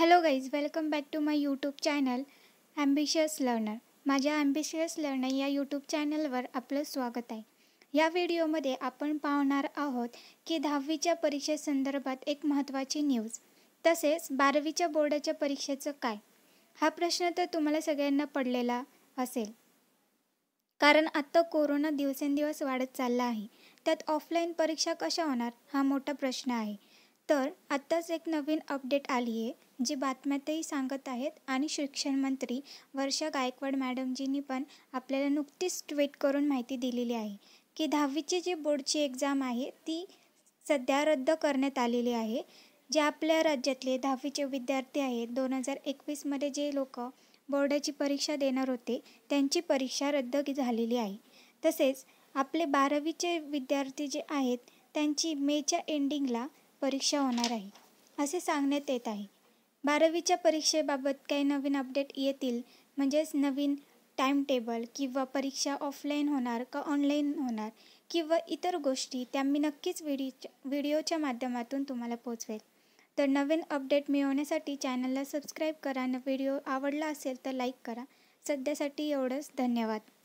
hello guys welcome back to my YouTube channel ambitious learner माझ्या ambitious learner या YouTube चॅनलवर आपलं स्वागत आहे या व्हिडिओमध्ये आपण पाहणार आहोत की दहावीच्या परीक्षेसंदर्भात एक महत्त्वाची न्यूज तसेच बारावीच्या बोर्डाच्या परीक्षेचं काय हा प्रश्न तर तुम्हाला सगळ्यांना पडलेला असेल कारण आत्ता कोरोना दिवसेंदिवस वाढत चालला आहे त्यात ऑफलाईन परीक्षा कशा होणार हा मोठा प्रश्न आहे तर आत्ताच एक नवीन अपडेट आली आहे जी बातम्यातही सांगत आहेत आणि शिक्षणमंत्री वर्षा गायकवाड मॅडमजींनी पण आपल्याला नुकतीच ट्विट करून माहिती दिलेली आहे की दहावीची जी बोर्डची एक्झाम आहे ती सध्या रद्द करण्यात आलेली आहे जे आपल्या राज्यातले दहावीचे विद्यार्थी आहेत दोन हजार एकवीसमध्ये जे लोक बोर्डाची परीक्षा देणार होते त्यांची परीक्षा रद्द झालेली आहे तसेच आपले बारावीचे विद्यार्थी जे आहेत त्यांची मेच्या एंडिंगला परीक्षा होणार आहे असे सांगण्यात येत आहे बारावीच्या परीक्षेबाबत काही नवीन अपडेट येतील म्हणजेच नवीन टाईम टेबल किंवा परीक्षा ऑफलाईन होणार का ऑनलाईन होणार किंवा इतर गोष्टी त्या मी नक्कीच व्हिडिओच्या व्हिडिओच्या माध्यमातून तुम्हाला पोचवेल तर नवीन अपडेट मिळवण्यासाठी चॅनलला सबस्क्राईब करा आणि व्हिडिओ आवडला असेल तर लाईक करा सध्यासाठी एवढंच धन्यवाद